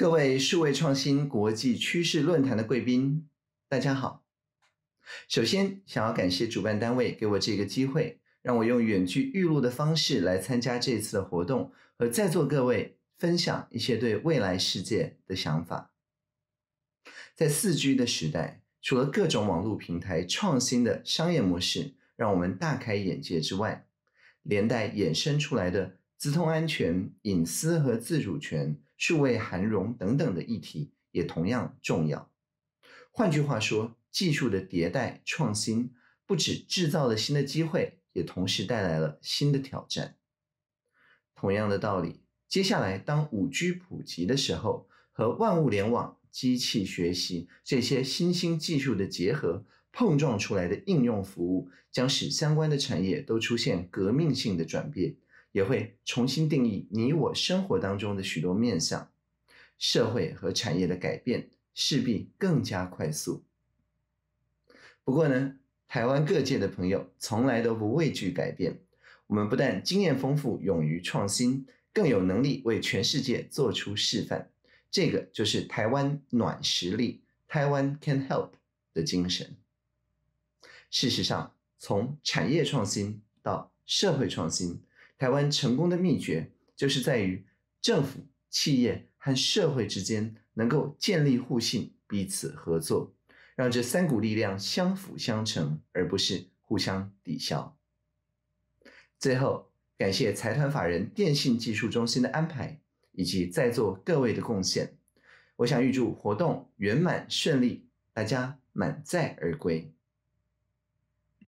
各位数位创新国际趋势论坛的贵宾，大家好。首先，想要感谢主办单位给我这个机会，让我用远距预录的方式来参加这次的活动，和在座各位分享一些对未来世界的想法。在四 G 的时代，除了各种网络平台创新的商业模式让我们大开眼界之外，连带衍生出来的。资通安全、隐私和自主权、数位涵容等等的议题也同样重要。换句话说，技术的迭代创新不止制造了新的机会，也同时带来了新的挑战。同样的道理，接下来当五 G 普及的时候，和万物联网、机器学习这些新兴技术的结合碰撞出来的应用服务，将使相关的产业都出现革命性的转变。也会重新定义你我生活当中的许多面向，社会和产业的改变势必更加快速。不过呢，台湾各界的朋友从来都不畏惧改变，我们不但经验丰富、勇于创新，更有能力为全世界做出示范。这个就是台湾暖实力，台湾 Can Help 的精神。事实上，从产业创新到社会创新。台湾成功的秘诀，就是在于政府、企业和社会之间能够建立互信、彼此合作，让这三股力量相辅相成，而不是互相抵消。最后，感谢财团法人电信技术中心的安排，以及在座各位的贡献。我想预祝活动圆满顺利，大家满载而归。